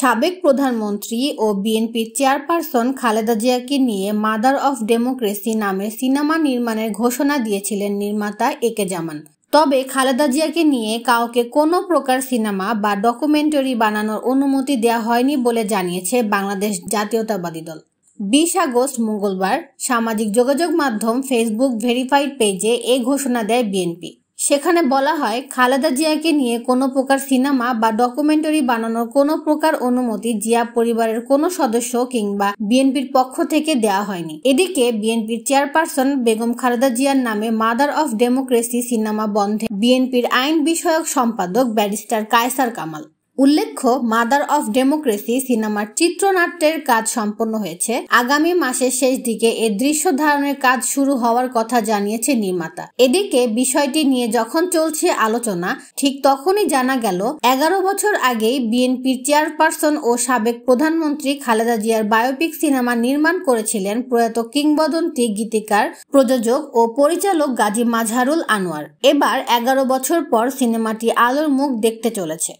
সাবেক প্রধানমন্ত্রী ও বিএনপির চেয়ারপারসন খালেদা জিয়াকে নিয়ে মাদার অফ ডেমোক্রেসি নামে সিনেমা নির্মাণের ঘোষণা দিয়েছিলেন নির্মাতা একে জামান তবে খালেদা জিয়াকে নিয়ে কাউকে কোনো প্রকার সিনেমা বা ডকুমেন্টারি বানানোর অনুমতি দেওয়া হয়নি বলে জানিয়েছে বাংলাদেশ জাতীয়তাবাদী দল বিশ আগস্ট মঙ্গলবার সামাজিক যোগাযোগ মাধ্যম ফেসবুক ভেরিফাইড পেজে এ ঘোষণা দেয় বিএনপি সেখানে বলা হয় খালেদা জিয়াকে নিয়ে কোনো প্রকার সিনেমা বা ডকুমেন্টারি বানানোর কোনো প্রকার অনুমতি জিয়া পরিবারের কোনো সদস্য কিংবা বিএনপির পক্ষ থেকে দেয়া হয়নি এদিকে বিএনপির চেয়ারপারসন বেগম খালেদা জিয়ার নামে মাদার অফ ডেমোক্রেসি সিনেমা বন্ধে বিএনপির আইন বিষয়ক সম্পাদক ব্যারিস্টার কায়সার কামাল উল্লেখ্য মাদার অফ ডেমোক্রেসি সিনেমার চিত্রনাট্যের কাজ সম্পন্ন হয়েছে আগামী মাসের শেষ দিকে এ দৃশ্য ধারণের কাজ শুরু হওয়ার কথা জানিয়েছে নির্মাতা এদিকে বিষয়টি নিয়ে যখন চলছে আলোচনা ঠিক তখনই জানা গেল এগারো বছর আগেই বিএনপির চেয়ারপারসন ও সাবেক প্রধানমন্ত্রী খালেদা জিয়ার বায়োপিক সিনেমা নির্মাণ করেছিলেন প্রয়াত কিংবদন্তি গীতিকার প্রযোজক ও পরিচালক গাজী মাঝহারুল আনোয়ার এবার এগারো বছর পর সিনেমাটি আলোর মুখ দেখতে চলেছে